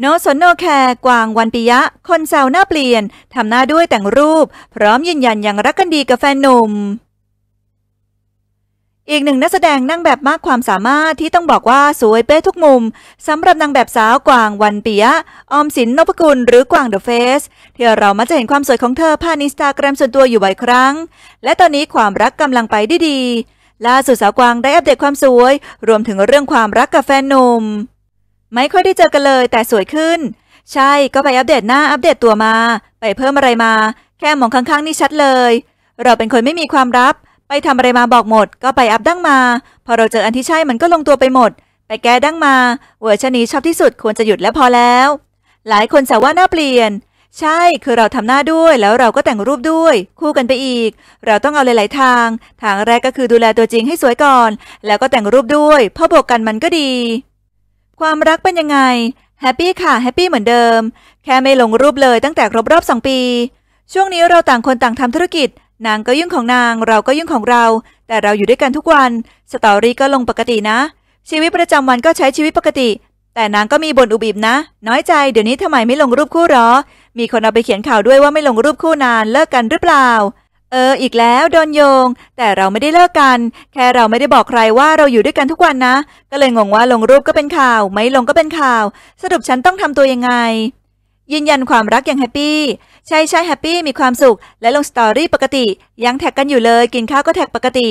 โนสนโนแคร์กวางวันปิยะ คนแซวหน้าเปลี่ยนทำหน้าด้วยแต่งรูป พร้อมยืนยันอย่างรักกันดีกับแฟนหนุ่มอีกหนึ่งนักแสดงนั่งแบบมากความสามารถที่ต้องบอกว่าสวยเป๊ะทุกมุมสำหรับนางแบบสาวกวางวันปิยะออมสินนพกุล หรือกวางเดอะเฟสที่เรามักจะเห็นความสวยของเธอผ่านอินสตาแกรมส่วนตัวอยู่บ่อยครั้ง และตอนนี้ความรักกำลังไปได้ดีล่าสุดสาวกวางได้อัปเดตความสวย รวมถึงเรื่องความรักกับแฟนหนุ่มไม่ค่อยได้เจอกันเลย แต่สวยขึ้น ใช่ก็ไปอัปเดตหน้าอัปเดตตัวมา ไปเพิ่มอะไรมา แค่มองข้างๆนี่ชัดเลย เราเป็นคนไม่มีความลับ ไปทำอะไรมาบอกหมด ก็ไปอัปดั้งมา พอเราเจออันที่ใช่มันก็ลงตัวไปหมด ไปแก้ดั้งมาเวอร์ชันนี้ชอบที่สุดควรจะหยุดแล้วพอแล้ว หลายคนสาว่าหน้าเปลี่ยน ใช่คือเราทำหน้าด้วย แล้วเราก็แต่งรูปด้วย คู่กันไปอีก เราต้องเอาหลาย ๆ ทาง ทางแรกก็คือดูแลตัวจริงให้สวยก่อน แล้วก็แต่งรูปด้วยพอบวกกันมันก็ดีความรักเป็นยังไงแฮปปี้ค่ะแฮปปี้เหมือนเดิม แค่ไม่ลงรูปเลยตั้งแต่ครบรอบสองปี ช่วงนี้เราต่างคนต่างทำธุรกิจ นางก็ยุ่งของนาง เราก็ยุ่งของเรา แต่เราอยู่ด้วยกันทุกวัน สตอรี่ก็ลงปกตินะ ชีวิตประจำวันก็ใช้ชีวิตปกติ แต่นางก็มีบนอุบีบนะ น้อยใจเดี๋ยวนี้ทำไมไม่ลงรูปคู่หรอ มีคนเอาไปเขียนข่าวด้วยว่าไม่ลงรูปคู่นานเลิกกันหรือเปล่าเออ อีกแล้วโดนโยง แต่เราไม่ได้เลิกกัน แค่เราไม่ได้บอกใครว่าเราอยู่ด้วยกันทุกวันนะ ก็เลยงงว่าลงรูปก็เป็นข่าว ไม่ลงก็เป็นข่าว สรุปฉันต้องทำตัวยังไง ยืนยันความรักอย่างแฮปปี้ใช่ใช่แฮปปี้มีความสุข และลงสตอรี่ปกติยังแท็กกันอยู่เลย กินข้าวก็แท็กปกติ